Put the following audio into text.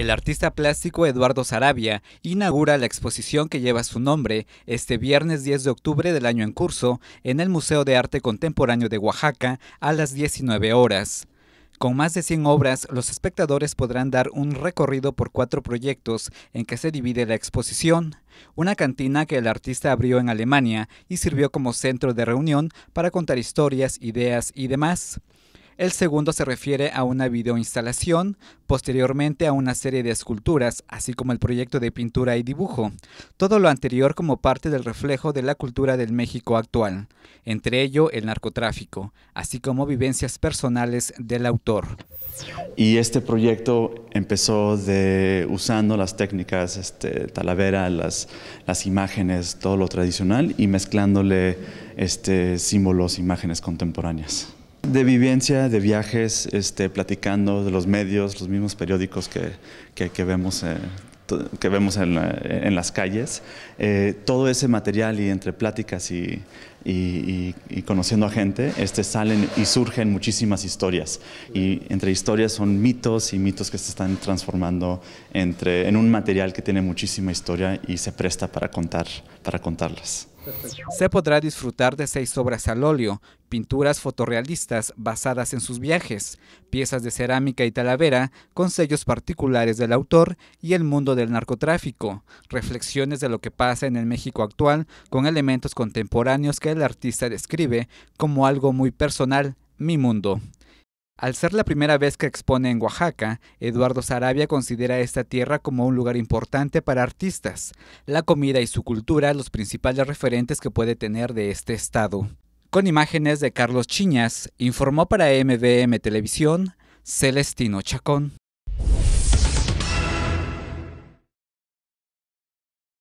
El artista plástico Eduardo Sarabia inaugura la exposición que lleva su nombre este viernes 10 de octubre del año en curso en el Museo de Arte Contemporáneo de Oaxaca a las 19 horas. Con más de 100 obras, los espectadores podrán dar un recorrido por cuatro proyectos en que se divide la exposición, una cantina que el artista abrió en Alemania y sirvió como centro de reunión para contar historias, ideas y demás el segundo se refiere a una videoinstalación, posteriormente a una serie de esculturas, así como el proyecto de pintura y dibujo. Todo lo anterior como parte del reflejo de la cultura del México actual, entre ello el narcotráfico, así como vivencias personales del autor. Y este proyecto empezó de, usando las técnicas este, talavera, las, imágenes, todo lo tradicional y mezclándole este, símbolos, imágenes contemporáneas. De vivencia, de viajes, este, platicando de los medios, los mismos periódicos que, vemos. Eh, que vemos en, las calles, eh, todo ese material y entre pláticas y y, conociendo a gente, este, salen y surgen muchísimas historias. Y entre historias son mitos y mitos que se están transformando entre, en un material que tiene muchísima historia y se presta para, contar, para contarlas. Se podrá disfrutar de seis obras al óleo, pinturas fotorrealistas basadas en sus viajes, piezas de cerámica y talavera con sellos particulares del autor y el mundo del narcotráfico, reflexiones de lo que pasa en el México actual con elementos contemporáneos que el artista describe como algo muy personal, mi mundo. Al ser la primera vez que expone en Oaxaca, Eduardo Sarabia considera esta tierra como un lugar importante para artistas, la comida y su cultura los principales referentes que puede tener de este estado. Con imágenes de Carlos Chiñas, informó para MBM Televisión Celestino Chacón.